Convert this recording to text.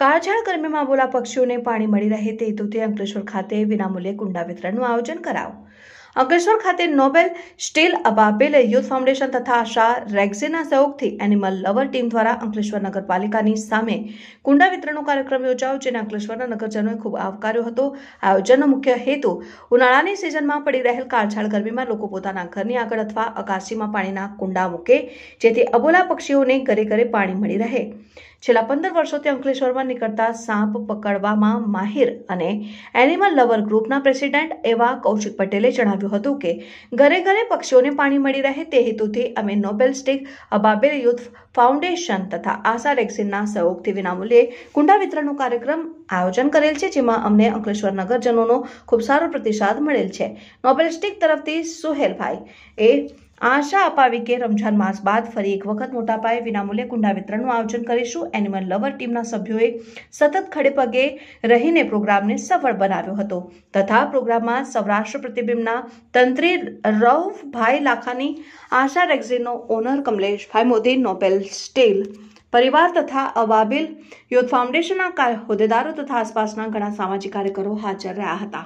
કાળઝાળ ગરમીમાં બોલા પક્ષીઓને પાણી મળી રહે તે હેતુથી અંકલેશ્વર ખાતે વિનામૂલ્યે કુંડા વિતરણનું આયોજન કરાવું અંકલેશ્વર ખાતે નોબેલ સ્ટીલ અબાબેલ યુથ ફાઉન્ડેશન તથા આશા રેક્ઝેના સહયોગથી એનિમલ લવર ટીમ દ્વારા અંકલેશ્વર નગરપાલિકાની સામે કુંડા વિતરણનો કાર્યક્રમ યોજાયો જેને અંકલેશ્વરના નગરજનોએ ખૂબ આવકાર્યો હતો આયોજનનો મુખ્ય હેતુ ઉનાળાની સિઝનમાં પડી રહેલ કાળછાળ ગરમીમાં લોકો પોતાના ઘરની આગળ અથવા અગાસીમાં પાણીના કુંડા મૂકે જેથી અબોલા પક્ષીઓને ઘરે ઘરે પાણી મળી રહે છેલ્લા પંદર વર્ષોથી અંકલેશ્વરમાં નીકળતા સાપ પકડવામાં માહિર અને એનિમલ લવર ગ્રુપના પ્રેસિડેન્ટ એવા કૌશિક પટેલે જણાવ્યું હતું કે ઘરે ઘરે પક્ષીઓને પાણી મળી રહે તે હેતુથી અમે નોબેલ સ્ટીક અબાબેલ યુથ ફાઉન્ડેશન તથા આશા રેક્સિનના સહયોગથી વિનામૂલ્યે કુંડા વિતરણનો કાર્યક્રમ આયોજન કરેલ છે જેમાં અમને અંકલેશ્વર નગરજનોનો ખૂબ સારો પ્રતિસાદ મળેલ છે નોબેલ સ્ટીક તરફથી સુહેલભાઈ એ આશા અપાવી કે રમઝાન માસ બાદ ફરી એક વખત મોટા પાયે વિનામૂલ્યે કુંડા વિતરણનું આયોજન કરીશું એનિમલ લવર ટીમના સભ્યોએ સતત ખડેપગે રહીને પ્રોગ્રામને સફળ બનાવ્યો હતો તથા પ્રોગ્રામમાં સૌરાષ્ટ્ર પ્રતિબિંબના તંત્રી રવભાઈ લાખાની આશા રેગ્ઝીનો ઓનર કમલેશભાઈ મોદી નોબેલ સ્ટીલ પરિવાર તથા અવાબિલ યુથ ફાઉન્ડેશનના હોદ્દેદારો તથા આસપાસના ઘણા સામાજિક કાર્યકરો હાજર રહ્યા હતા